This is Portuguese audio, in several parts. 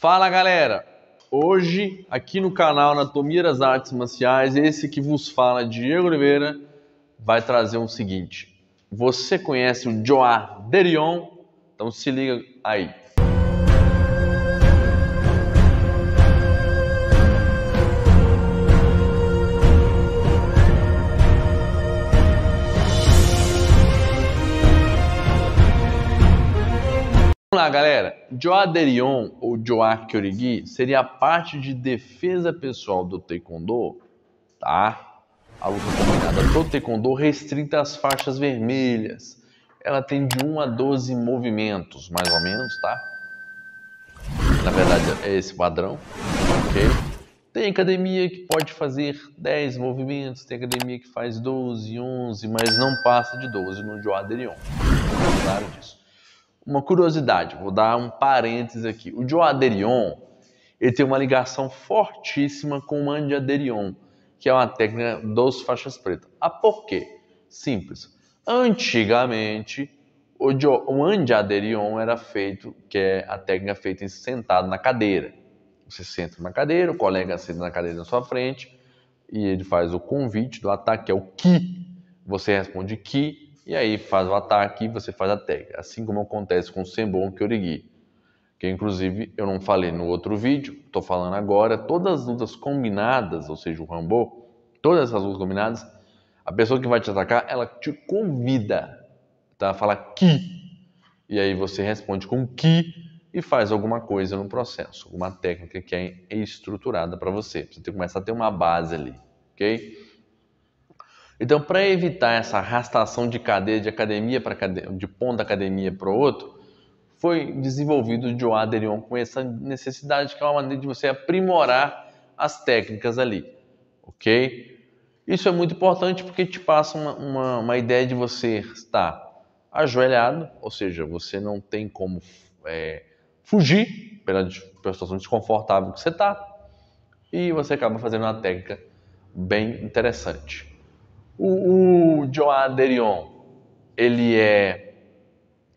Fala galera! Hoje, aqui no canal Anatomia das Artes Marciais, esse que vos fala, Diego Oliveira, vai trazer o um seguinte. Você conhece o Joar Derion? Então se liga aí. lá, galera. Joaderion ou Joa Kyorigi seria a parte de defesa pessoal do Taekwondo, tá? A luta combinada do Taekwondo restrita às faixas vermelhas. Ela tem de 1 a 12 movimentos, mais ou menos, tá? Na verdade, é esse padrão, ok? Tem academia que pode fazer 10 movimentos, tem academia que faz 12, 11, mas não passa de 12 no Joaderion. Claro disso uma curiosidade, vou dar um parênteses aqui. O Joaderion, ele tem uma ligação fortíssima com o Andiaderion, que é uma técnica dos faixas pretas. a ah, por quê? Simples. Antigamente, o, jo, o Andiaderion era feito, que é a técnica feita em sentado na cadeira. Você senta na cadeira, o colega senta na cadeira na sua frente, e ele faz o convite do ataque, que é o que Você responde que e aí faz o ataque e você faz a tag, assim como acontece com o Senbon Kyorigi, que inclusive eu não falei no outro vídeo, estou falando agora, todas as lutas combinadas, ou seja, o Rambo, todas essas lutas combinadas, a pessoa que vai te atacar, ela te convida, tá? Fala ki. E aí você responde com ki e faz alguma coisa no processo, alguma técnica que é estruturada para você. Você tem que começar a ter uma base ali, ok? Então, para evitar essa arrastação de cadeia de academia para de ponto da academia para outro, foi desenvolvido o Joe Aderion com essa necessidade que é uma maneira de você aprimorar as técnicas ali, ok? Isso é muito importante porque te passa uma, uma, uma ideia de você estar ajoelhado, ou seja, você não tem como é, fugir pela, pela situação desconfortável que você está, e você acaba fazendo uma técnica bem interessante. O, o Joaderion, ele é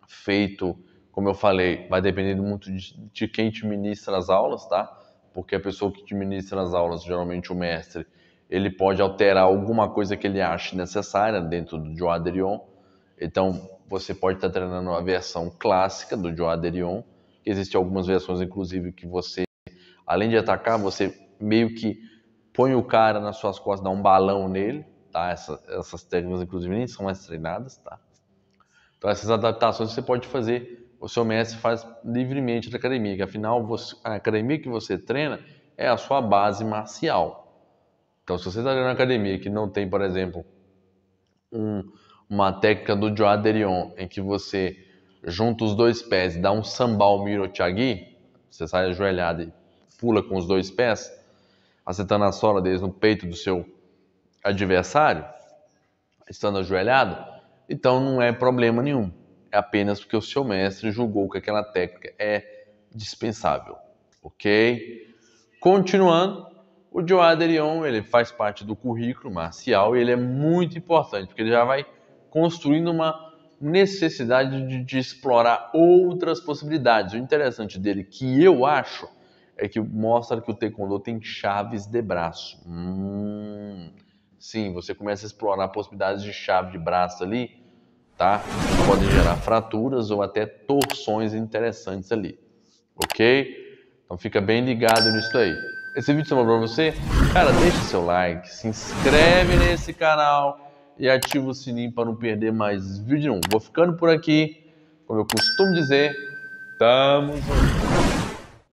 feito, como eu falei, vai depender muito de, de quem te ministra as aulas, tá? Porque a pessoa que te ministra as aulas, geralmente o mestre, ele pode alterar alguma coisa que ele ache necessária dentro do Joaderion. Então, você pode estar treinando a versão clássica do Joaderion. Existem algumas versões, inclusive, que você, além de atacar, você meio que põe o cara nas suas costas, dá um balão nele, tá? Essa, essas técnicas, inclusive, nem são mais treinadas, tá? Então, essas adaptações você pode fazer, o seu mestre faz livremente na academia, que afinal você, a academia que você treina é a sua base marcial. Então, se você está na academia que não tem, por exemplo, um, uma técnica do Joa Derion, em que você junta os dois pés e dá um sambal mirochagui, você sai ajoelhado e pula com os dois pés, acertando a sola deles no peito do seu adversário, estando ajoelhado, então não é problema nenhum. É apenas porque o seu mestre julgou que aquela técnica é dispensável, ok? Continuando, o Joá ele faz parte do currículo marcial e ele é muito importante, porque ele já vai construindo uma necessidade de, de explorar outras possibilidades. O interessante dele, que eu acho, é que mostra que o taekwondo tem chaves de braço. Hum. Sim, você começa a explorar possibilidades de chave de braço ali, tá? Que podem gerar fraturas ou até torções interessantes ali, ok? Então fica bem ligado nisso aí. Esse vídeo somou pra você? Cara, deixa seu like, se inscreve nesse canal e ativa o sininho para não perder mais vídeo nenhum. Vou ficando por aqui, como eu costumo dizer, tamo junto!